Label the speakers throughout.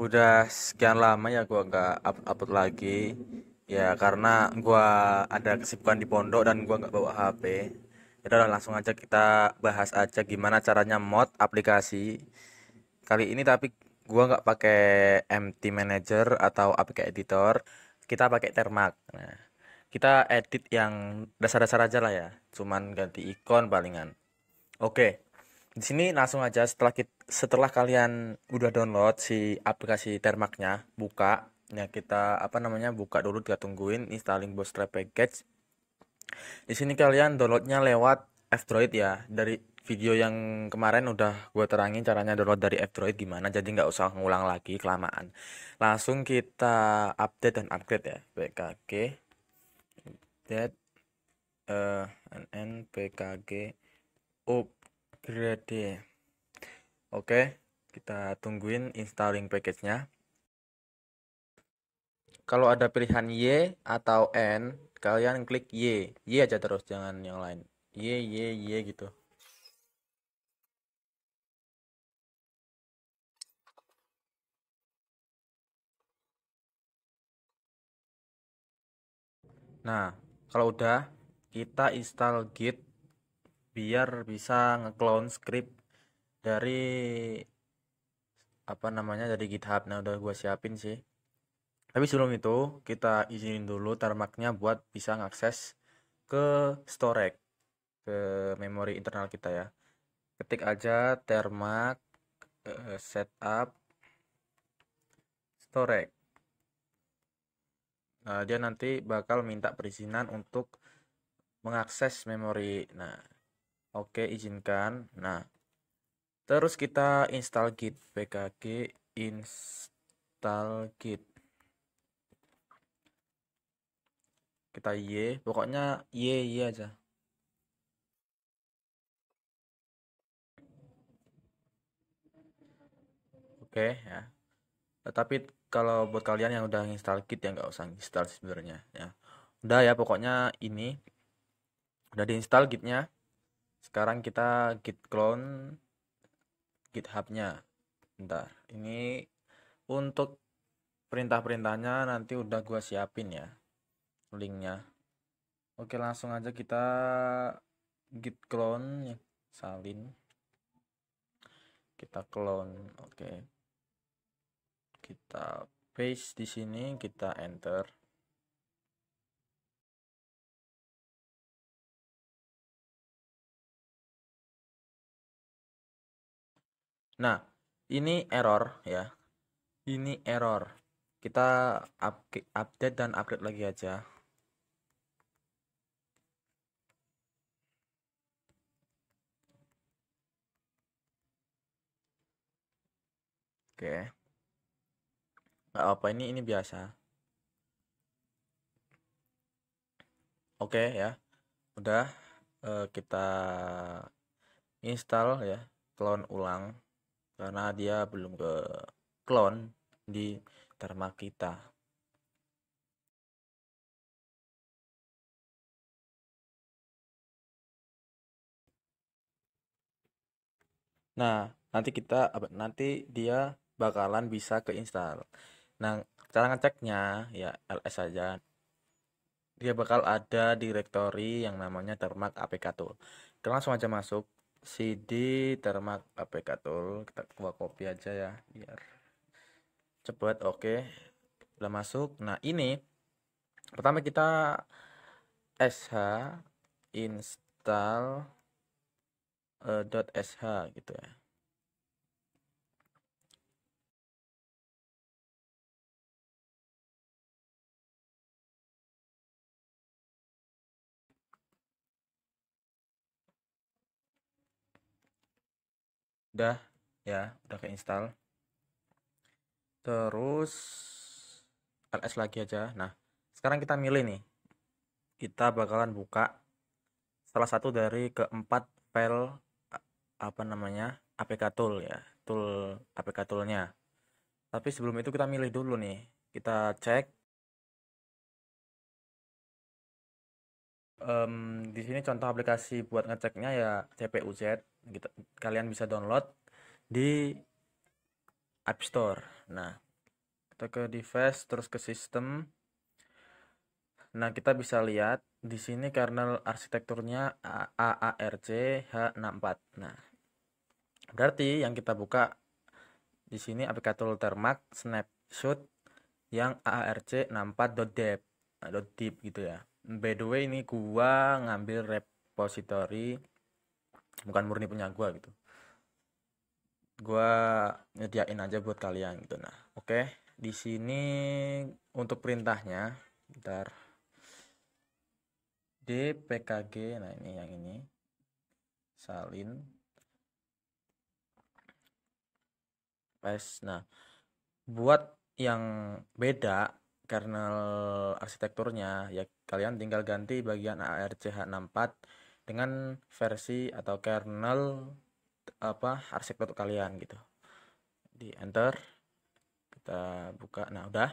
Speaker 1: udah sekian lama ya gua nggak upload lagi ya karena gua ada kesibukan di pondok dan gua nggak bawa HP udah langsung aja kita bahas aja gimana caranya mod aplikasi kali ini tapi gua nggak pakai MT Manager atau APK Editor kita pakai Termak nah kita edit yang dasar-dasar aja lah ya cuman ganti ikon palingan oke di sini langsung aja setelah kita, setelah kalian udah download si aplikasi Termaknya, buka ya kita apa namanya buka dulu kita tungguin installing Bootstrap package. Di sini kalian downloadnya lewat F-Droid ya dari video yang kemarin udah gue terangin caranya download dari F-Droid gimana jadi nggak usah ngulang lagi kelamaan langsung kita update dan upgrade ya PKG update uh, eh, pkg up upgrade oke kita tungguin installing package-nya kalau ada pilihan Y atau N kalian klik Y Y aja terus jangan yang lain Y Y Y gitu Nah, kalau udah kita install git biar bisa ngeclone script dari apa namanya dari GitHub. Nah, udah gua siapin sih. Tapi sebelum itu, kita izinin dulu tarmaknya buat bisa ngakses ke storage, ke memori internal kita ya. Ketik aja termak eh, setup storage. Nah, dia nanti bakal minta perizinan untuk mengakses memori. Nah, Oke, izinkan. Nah, terus kita install git pkg install git. Kita y, pokoknya y y aja. Oke, ya. Tetapi kalau buat kalian yang udah install kit ya nggak usah install sebenarnya ya. Udah ya, pokoknya ini udah diinstal gitnya sekarang kita git clone githubnya Bentar, ini untuk perintah-perintahnya nanti udah gua siapin ya linknya oke langsung aja kita git clone ya, salin kita clone oke kita paste di sini kita enter Nah, ini error ya. Ini error. Kita update dan upgrade lagi aja. Oke. Gak apa ini ini biasa. Oke ya. Udah uh, kita install ya, clone ulang karena dia belum ke klon di terma kita Nah, nanti kita nanti dia bakalan bisa ke install. Nah, cara ngeceknya ya ls saja. Dia bakal ada direktori yang namanya termak apk tool. Kita langsung aja masuk CD termak APK tool kita buat copy aja ya biar cepat oke okay. udah masuk nah ini pertama kita sh install uh, eh, .sh gitu ya udah ya udah ke install terus ls lagi aja nah sekarang kita milih nih kita bakalan buka salah satu dari keempat file apa namanya apk tool ya tool apk toolnya tapi sebelum itu kita milih dulu nih kita cek um, di sini contoh aplikasi buat ngeceknya ya CPUZ gitu. kalian bisa download di App Store nah kita ke device terus ke sistem nah kita bisa lihat di sini kernel arsitekturnya AARC H64 nah berarti yang kita buka di sini aplikator Termak snapshot yang arc 64.deb .deb gitu ya by the way ini gua ngambil repository bukan murni punya gua gitu gua nyediain aja buat kalian gitu nah oke okay. di sini untuk perintahnya ntar dpkg nah ini yang ini salin paste nah buat yang beda kernel arsitekturnya ya kalian tinggal ganti bagian ARCH64 dengan versi atau kernel apa arsitektur kalian gitu di enter kita buka nah udah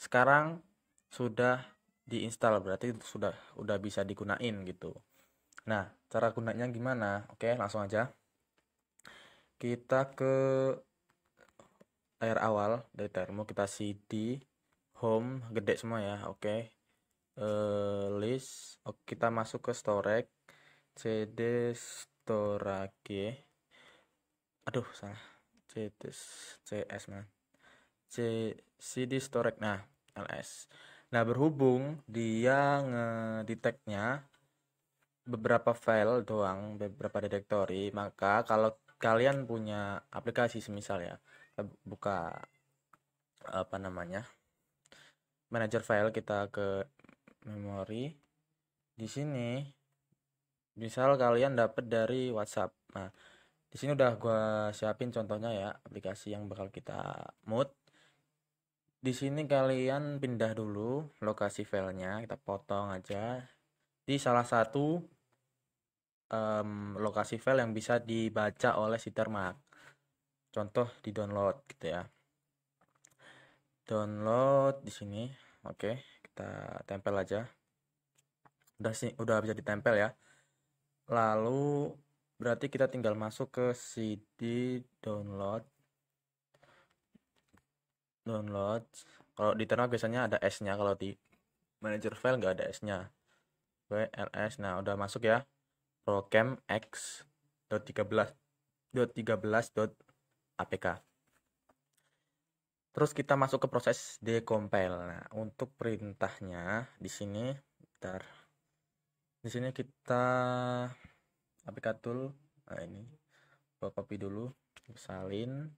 Speaker 1: sekarang sudah diinstal berarti sudah udah bisa digunain gitu nah cara gunanya gimana oke langsung aja kita ke layar awal dari termo kita cd home gede semua ya oke eh, okay. uh, list oh, kita masuk ke storage cd storage aduh salah cd cs man c cd storage nah ls nah berhubung dia ngedeteknya beberapa file doang beberapa directory maka kalau kalian punya aplikasi semisal ya buka apa namanya manager file kita ke memori di sini misal kalian dapat dari WhatsApp nah di sini udah gua siapin contohnya ya aplikasi yang bakal kita mute di sini kalian pindah dulu lokasi filenya kita potong aja di salah satu um, lokasi file yang bisa dibaca oleh si termak contoh di download gitu ya download di sini oke kita tempel aja udah sih udah bisa ditempel ya lalu berarti kita tinggal masuk ke CD download download kalau di terminal biasanya ada S nya kalau di manager file nggak ada S nya WLS nah udah masuk ya Procam X.13.13.apk Terus kita masuk ke proses decompile. Nah, untuk perintahnya di sini bentar. Di sini kita apk tool nah ini gua copy dulu, salin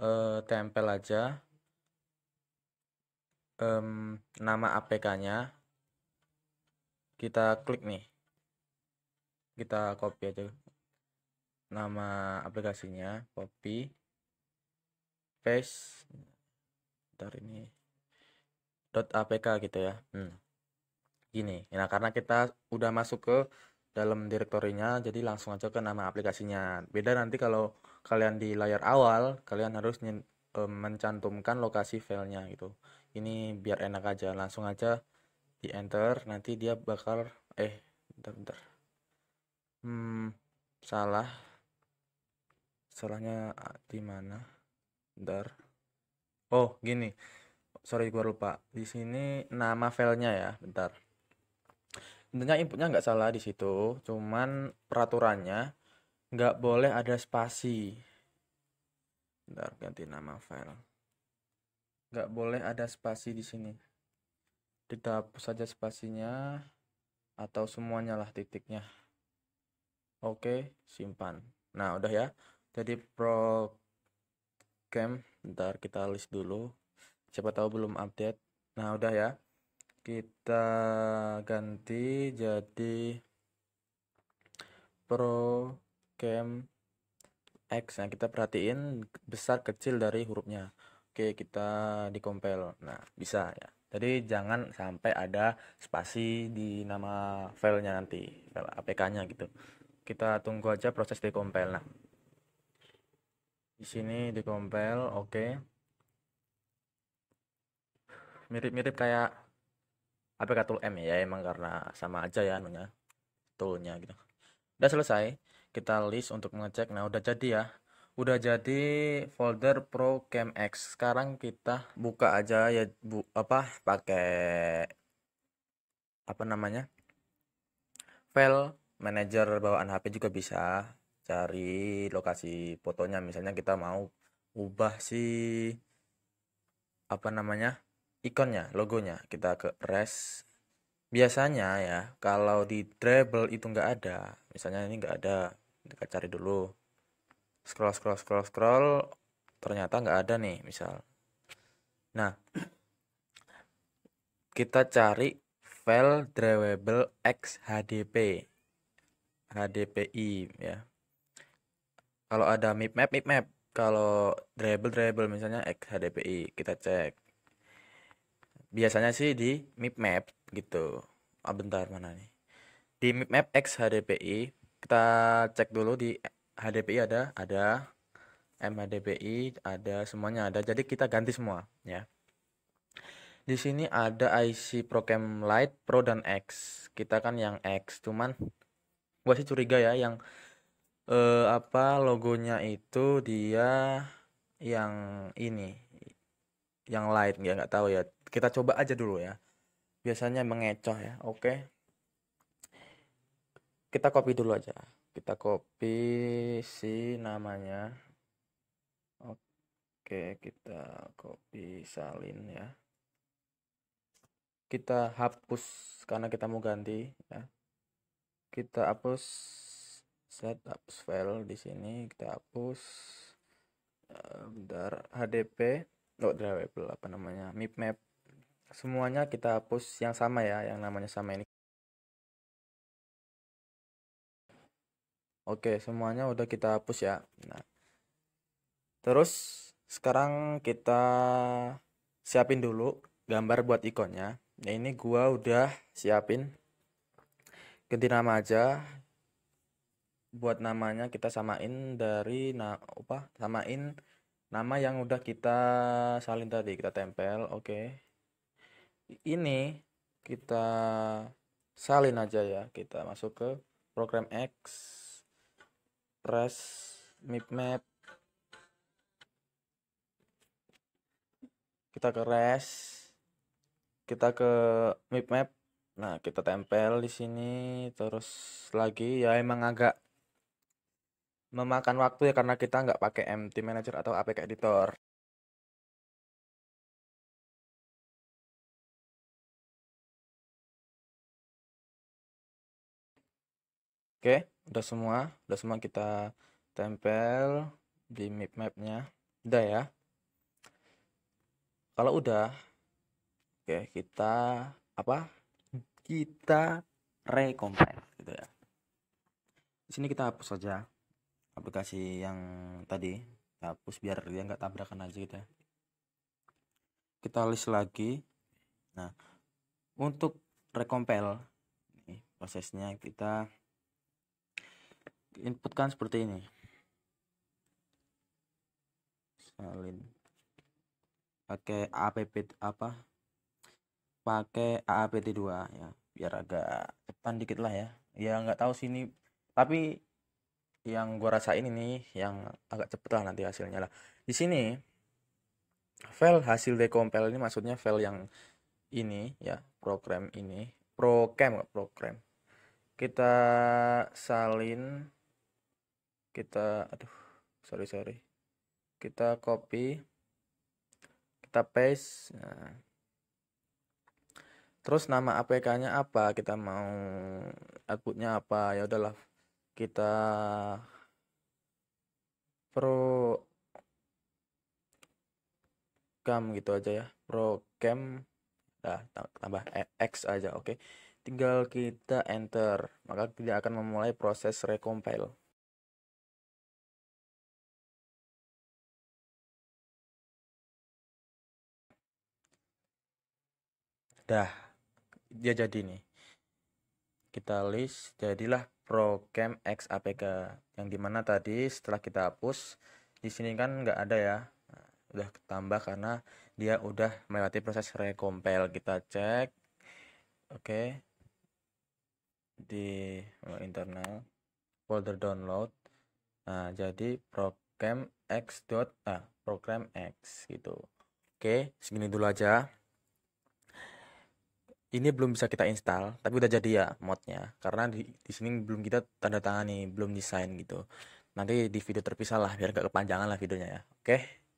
Speaker 1: e, tempel aja e, nama APK-nya. Kita klik nih. Kita copy aja nama aplikasinya, copy paste sebentar ini .apk gitu ya hmm. gini nah karena kita udah masuk ke dalam direktorinya jadi langsung aja ke nama aplikasinya beda nanti kalau kalian di layar awal kalian harus eh, mencantumkan lokasi filenya gitu ini biar enak aja langsung aja di enter nanti dia bakal eh bentar bentar hmm salah salahnya ah, di mana bentar Oh, gini. Sorry gua lupa. Di sini nama filenya ya, bentar. Intinya inputnya nggak salah di situ, cuman peraturannya nggak boleh ada spasi. Bentar, ganti nama file. Nggak boleh ada spasi di sini. Kita hapus saja spasinya atau semuanya lah titiknya. Oke, simpan. Nah, udah ya. Jadi pro webcam ntar kita list dulu siapa tahu belum update nah udah ya kita ganti jadi pro cam x nah kita perhatiin besar kecil dari hurufnya oke kita di compile nah bisa ya jadi jangan sampai ada spasi di nama filenya nanti apk nya gitu kita tunggu aja proses compile nah di sini di compile oke okay. mirip-mirip kayak APK tool M ya emang karena sama aja ya anunya toolnya gitu udah selesai kita list untuk mengecek nah udah jadi ya udah jadi folder pro cam x sekarang kita buka aja ya bu apa pakai apa namanya file manager bawaan HP juga bisa cari lokasi fotonya misalnya kita mau ubah si apa namanya ikonnya logonya kita ke res biasanya ya kalau di treble itu nggak ada misalnya ini nggak ada kita cari dulu scroll scroll scroll scroll ternyata nggak ada nih misal nah kita cari file drivable xhdp hdpi ya kalau ada mip map mip map kalau dribble dribble misalnya x XHDPI kita cek biasanya sih di mip map gitu ah bentar mana nih di mip map x XHDPI kita cek dulu di HDPI ada ada m hdpi ada semuanya ada jadi kita ganti semua ya di sini ada IC Procam Lite Pro dan X kita kan yang X cuman gua sih curiga ya yang eh, apa logonya itu dia yang ini yang light ya nggak tahu ya kita coba aja dulu ya biasanya mengecoh ya oke kita copy dulu aja kita copy si namanya oke kita copy salin ya kita hapus karena kita mau ganti ya kita hapus setup file di sini kita hapus eh, bentar HDP oh drivable apa namanya mip map semuanya kita hapus yang sama ya yang namanya sama ini Oke, semuanya udah kita hapus ya. Nah, terus sekarang kita siapin dulu gambar buat ikonnya. Nah, ini gua udah siapin. Ganti nama aja buat namanya kita samain dari nah apa samain nama yang udah kita salin tadi kita tempel oke okay. ini kita salin aja ya kita masuk ke program X press mipmap kita ke res kita ke mipmap nah kita tempel di sini terus lagi ya emang agak memakan waktu ya karena kita nggak pakai MT Manager atau APK Editor. Oke, udah semua, udah semua kita tempel di map mapnya. Udah ya. Kalau udah, oke kita apa? Kita recompile gitu ya. Di sini kita hapus saja aplikasi yang tadi hapus biar dia nggak tabrakan aja gitu ya kita list lagi nah untuk recompile ini prosesnya kita inputkan seperti ini salin pakai app apa pakai APT 2 ya biar agak depan dikit lah ya ya nggak tahu sini tapi yang gua rasain ini yang agak cepet lah nanti hasilnya lah di sini file hasil decompile ini maksudnya file yang ini ya program ini program program kita salin kita aduh sorry sorry kita copy kita paste nah. terus nama apk nya apa kita mau outputnya apa ya udahlah kita pro cam gitu aja ya pro cam nah, tambah e, x aja oke okay? tinggal kita enter maka tidak akan memulai proses recompile dah dia jadi nih kita list jadilah program X APK yang dimana tadi setelah kita hapus di sini kan nggak ada ya nah, udah tambah karena dia udah melewati proses recompile kita cek oke okay. di oh, internal folder download nah jadi program x dot ah program x gitu oke okay, segini dulu aja ini belum bisa kita install tapi udah jadi ya modnya karena di, di sini belum kita tanda tangani belum desain gitu nanti di video terpisah lah biar gak kepanjangan lah videonya ya oke okay?